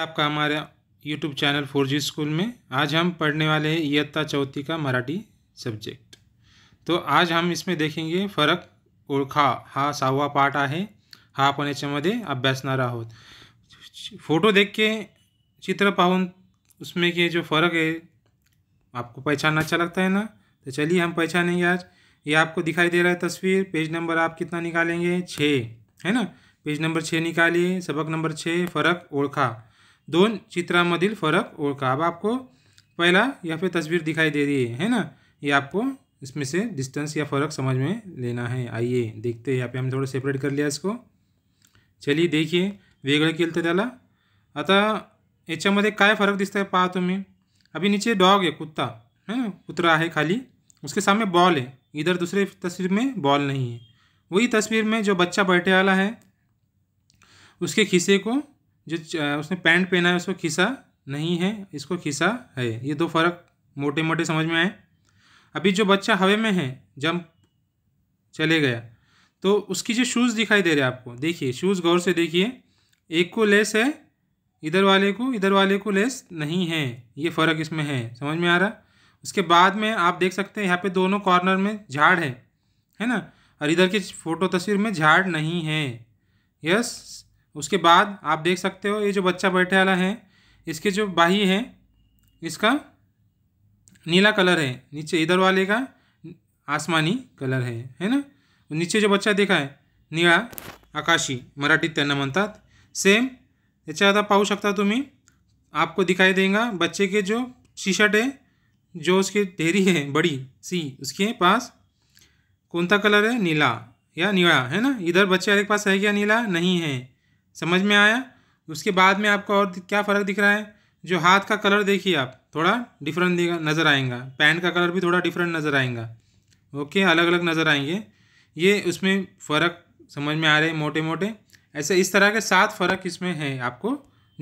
आपका हमारे YouTube channel four G school में आज हम पढ़ने वाले हैं इयत्ता चौथी का मराठी सब्जेक्ट तो आज हम इसमें देखेंगे फरक ओरखा हा सावा पाठ है हा आपण याच्यामध्ये अभ्यासणार आहोत फोटो देख के चित्र पाहून उसमें के जो फ़र्क है आपको पहचानना अच्छा लगता है ना तो चलिए हम पहचानेंगे आज ये आपको दिखाई दे रहा है तस्वीर पेज नंबर आप कितना निकालेंगे छः है ना पेज नंबर छः निकालिए सबक नंबर छः फ़र्क ओरखा दोन चित्रांमधील फरक ओळखा अब आपको पहला या फिर तस्वीर दिखाई दे रही है है ना ये आपको इसमें से डिस्टेंस या फ़र्क समझ में लेना है आइए देखते हैं यहाँ पे हम थोड़ा सेपरेट कर लिया इसको चलिए देखिए वेगड़े खेलते तर तो त्याला आता याच्यामध्ये का फरक दिसत है पहा तुम्हें अभी नीचे डॉग है कुत्ता है ना कुतरा है खाली उसके सामने बॉल है इधर दूसरे तस्वीर में बॉल नहीं है वही तस्वीर में जो बच्चा बैठे वाला है उसके खिसे को जो उसने पैंट पहना है उसको खिसा नहीं है इसको खिसा है ये दो फर्क मोटे मोटे समझ में आए अभी जो बच्चा हवे में है जंप चले गया तो उसकी जो शूज़ दिखाई दे रहे हैं आपको देखिए शूज़ गौर से देखिए एक को लेस है इधर वाले को इधर वाले को लेस नहीं है ये फ़र्क इसमें है समझ में आ रहा उसके बाद में आप देख सकते हैं यहाँ पे दोनों कॉर्नर में झाड़ है है ना और इधर की फ़ोटो तस्वीर में झाड़ नहीं है यस उसके बाद आप देख सकते हो ये जो बच्चा बैठे वाला है इसके जो बाही है इसका नीला कलर है नीचे इधर वाले का आसमानी कलर है है ना नीचे जो बच्चा देखा है नीला आकाशी मराठी त्यांना मनता सेम अच्छा आता पाहू शकता तुम्हें आपको दिखाई देगा बच्चे के जो टी शर्ट है जो उसके ढेरी है बड़ी सी उसके पास कौन सा कलर है नीला या नीला है ना इधर बच्चे के पास है क्या नीला नहीं है समझ में आया उसके बाद में आपको और क्या फ़र्क दिख रहा है जो हाथ का कलर देखिए आप थोड़ा डिफरेंट नज़र आएगा पैंट का कलर भी थोड़ा डिफरेंट नज़र आएगा ओके अलग अलग नज़र आएंगे ये उसमें फ़र्क समझ में आ रहे हैं मोटे मोटे ऐसे इस तरह के सात फ़र्क इसमें है आपको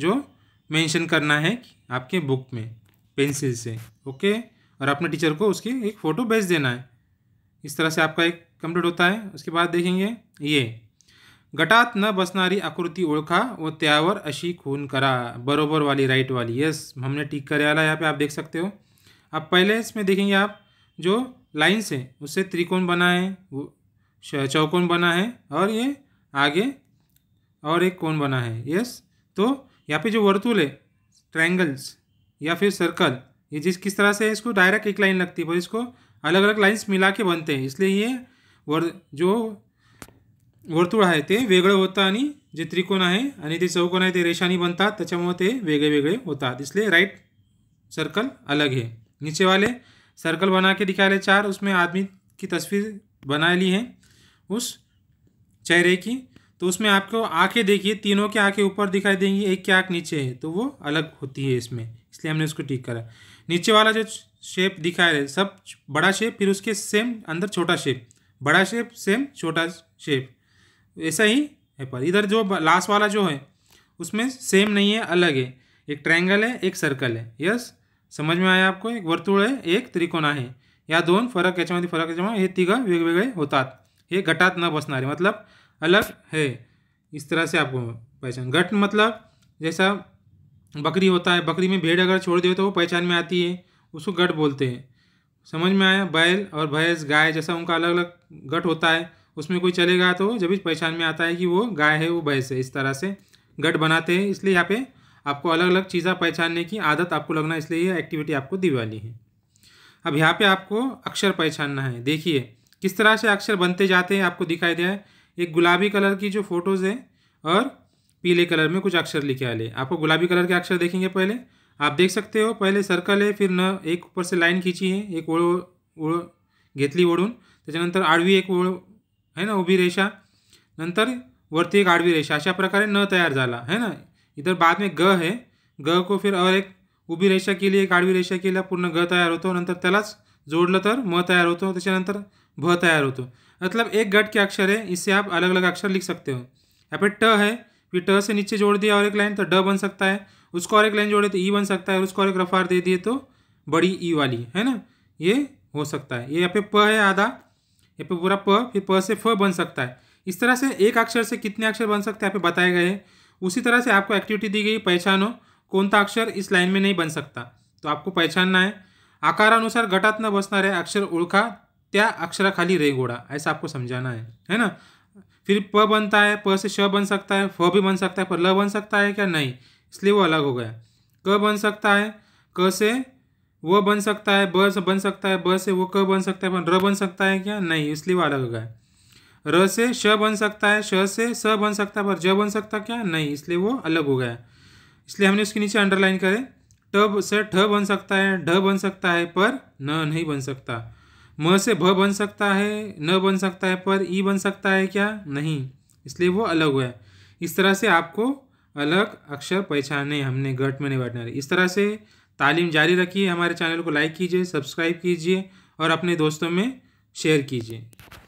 जो मेंशन करना है आपके बुक में पेंसिल से ओके और अपने टीचर को उसकी एक फ़ोटो भेज देना है इस तरह से आपका एक कंप्लीट होता है उसके बाद देखेंगे ये गटात न बसनारी आकृति ओखा व त्यावर अशी खून करा बरोबर वाली राइट वाली यस हमने टिक कर यहाँ पे आप देख सकते हो अब पहले इसमें देखेंगे आप जो लाइन्स है उससे त्रिकोण बना है चौकोन बना है और ये आगे और एक कोण बना है यस तो यहाँ पे जो वर्तुल है ट्रैंगल्स या फिर सर्कल ये जिस किस तरह से इसको डायरेक्ट एक लाइन लगती है पर इसको अलग अलग लाइन्स मिला के बनते हैं इसलिए ये वर जो वर्तुळ है तो वेग होता आणि जे त्रिकोण है आ ते चौकोन आहे ते रेषानी बनता त्याच्यामुळे होता इसलिए राइट सर्कल अलग है नीचे वाले सर्कल बना के दिखाए रहे चार उसमें आदमी की तस्वीर बना ली है उस चेहरे की तो उसमें आपको आंखें देखिए तीनों के आंखें ऊपर दिखाई देंगी एक की आँख नीचे है तो वो अलग होती है इसमें इसलिए हमने उसको ठीक करा नीचे वाला जो शेप दिखाया है सब बड़ा शेप फिर उसके सेम अंदर छोटा शेप बड़ा शेप सेम छोटा शेप ऐसा ही है पर इधर जो लास्ट वाला जो है उसमें सेम नहीं है अलग है एक ट्रायंगल है एक सर्कल है यस समझ में आया आपको एक वर्तुड़ है एक त्रिकोण है या दोन फरक ये फरक ये हे वेगवेगे होता ये गटात न है मतलब अलग है इस तरह से आपको पहचान गट मतलब जैसा बकरी होता है बकरी में भेड़ अगर छोड़ दे तो वो पहचान में आती है उसको गट बोलते हैं समझ में आया बैल और भैंस गाय जैसा उनका अलग अलग गट होता है उसमें कोई चलेगा तो जब इस पहचान में आता है कि वो गाय है वो भैंस है इस तरह से गट बनाते हैं इसलिए यहाँ पे आपको अलग अलग चीज़ें पहचानने की आदत आपको लगना इसलिए ये एक्टिविटी आपको दी वाली है अब यहाँ पे आपको अक्षर पहचानना है देखिए किस तरह से अक्षर बनते जाते हैं आपको दिखाई दिया है एक गुलाबी कलर की जो फ़ोटोज़ है और पीले कलर में कुछ अक्षर लिखे वाले आपको गुलाबी कलर के अक्षर देखेंगे पहले आप देख सकते हो पहले सर्कल है फिर न एक ऊपर से लाइन खींची है एक ओळ घेतली ओढून तेजन तो आडवी एक ओळ है ना उभी रेषा नंतर वरती एक आडवी रेषा अशा प्रकार न तैयार झाला है ना इधर बाद में ग है ग को फिर और एक उभी रेषा लिए एक आडवी रेषा लिए पूर्ण ग तयार होतो नंतर त्यालाच जोडलं तर म तयार होतो नर भ तैयार होतो मतलब एक गट के अक्षर है इससे आप अलग अलग अक्षर लिख सकते हो यहाँ पे ट है फिर ट से नीचे जोड़ दिया और एक लाइन तो ड बन सकता है उसको और एक लाइन जोड़े तो ई बन सकता है और उसको और एक रफार दे दिए तो बड़ी ई वाली है ना ये हो सकता है ये यहाँ पे प है आधा यहाँ पे पूरा प फिर प से फ बन सकता है इस तरह से एक अक्षर से कितने अक्षर बन सकते हैं यहाँ पे बताए गए हैं उसी तरह से आपको एक्टिविटी दी गई पहचानो कौन सा अक्षर इस लाइन में नहीं बन सकता तो आपको पहचानना है आकारानुसार गटात न बसना है अक्षर ओळखा त्या अक्षरा खाली रे घोड़ा ऐसा आपको समझाना है है ना फिर प बनता है प से श बन सकता है फ भी बन सकता है पर ल बन सकता है क्या नहीं इसलिए वो अलग हो गया क बन सकता है क से वह बन सकता है ब बन सकता है ब से वो क बन सकता है पर र बन सकता है क्या नहीं इसलिए वो अलग हो गया र से श बन सकता है श से स बन सकता है पर ज बन सकता क्या नहीं इसलिए वो अलग हो गया इसलिए हमने उसके नीचे अंडरलाइन करें ट से ठ बन सकता है ढ बन सकता है पर न नहीं बन सकता म से भ बन सकता है न बन सकता है पर ई बन सकता है क्या नहीं इसलिए वो अलग हुआ है इस तरह से आपको अलग अक्षर पहचाने हमने घट में नहीं बैठना इस तरह से तालीम जारी रखिए हमारे चैनल को लाइक कीजिए सब्सक्राइब कीजिए और अपने दोस्तों में शेयर कीजिए